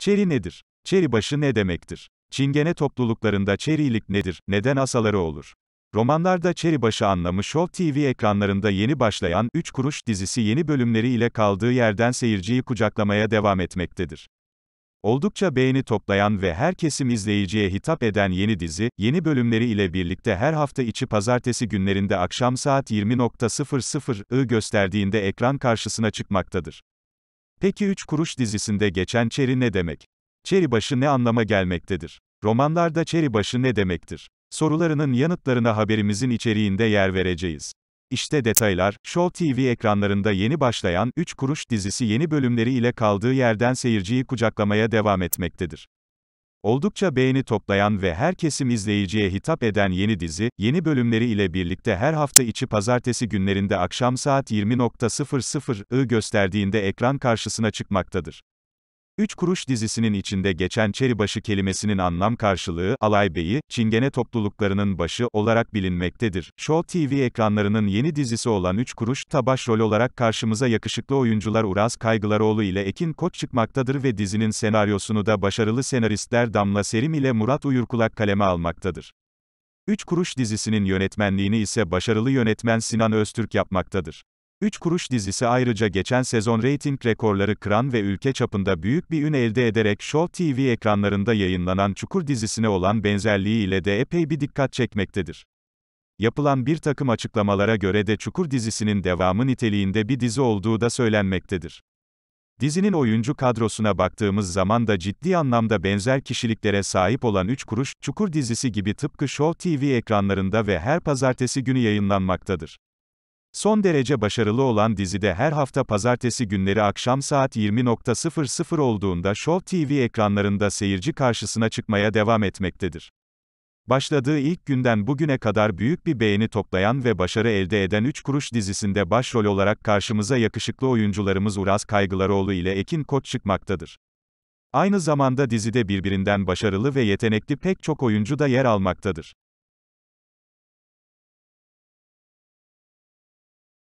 Çeri nedir? Çeri başı ne demektir? Çingene topluluklarında çerilik nedir? Neden asaları olur? Romanlarda çeri başı anlamı Show TV ekranlarında yeni başlayan 3 kuruş dizisi yeni bölümleri ile kaldığı yerden seyirciyi kucaklamaya devam etmektedir. Oldukça beğeni toplayan ve her kesim izleyiciye hitap eden yeni dizi, yeni bölümleri ile birlikte her hafta içi pazartesi günlerinde akşam saat 20.00'ı gösterdiğinde ekran karşısına çıkmaktadır. Peki 3 Kuruş dizisinde geçen çeri ne demek? Çeri başı ne anlama gelmektedir? Romanlarda çeri başı ne demektir? Sorularının yanıtlarına haberimizin içeriğinde yer vereceğiz. İşte detaylar, Show TV ekranlarında yeni başlayan 3 Kuruş dizisi yeni bölümleri ile kaldığı yerden seyirciyi kucaklamaya devam etmektedir. Oldukça beğeni toplayan ve her kesim izleyiciye hitap eden yeni dizi, yeni bölümleri ile birlikte her hafta içi pazartesi günlerinde akşam saat 20.00'ı gösterdiğinde ekran karşısına çıkmaktadır. Üç Kuruş dizisinin içinde geçen çeribaşı kelimesinin anlam karşılığı, alay beyi, çingene topluluklarının başı olarak bilinmektedir. Show TV ekranlarının yeni dizisi olan Üç Kuruş, tabaş rol olarak karşımıza yakışıklı oyuncular Uraz Kaygılaroğlu ile Ekin Koç çıkmaktadır ve dizinin senaryosunu da başarılı senaristler Damla Serim ile Murat Uyurkulak kaleme almaktadır. Üç Kuruş dizisinin yönetmenliğini ise başarılı yönetmen Sinan Öztürk yapmaktadır. Üç Kuruş dizisi ayrıca geçen sezon reyting rekorları kıran ve ülke çapında büyük bir ün elde ederek Show TV ekranlarında yayınlanan Çukur dizisine olan benzerliği ile de epey bir dikkat çekmektedir. Yapılan bir takım açıklamalara göre de Çukur dizisinin devamı niteliğinde bir dizi olduğu da söylenmektedir. Dizinin oyuncu kadrosuna baktığımız zaman da ciddi anlamda benzer kişiliklere sahip olan 3 Kuruş, Çukur dizisi gibi tıpkı Show TV ekranlarında ve her pazartesi günü yayınlanmaktadır. Son derece başarılı olan dizide her hafta pazartesi günleri akşam saat 20.00 olduğunda Show TV ekranlarında seyirci karşısına çıkmaya devam etmektedir. Başladığı ilk günden bugüne kadar büyük bir beğeni toplayan ve başarı elde eden 3 Kuruş dizisinde başrol olarak karşımıza yakışıklı oyuncularımız Uraz Kaygılaroğlu ile Ekin Koç çıkmaktadır. Aynı zamanda dizide birbirinden başarılı ve yetenekli pek çok oyuncu da yer almaktadır.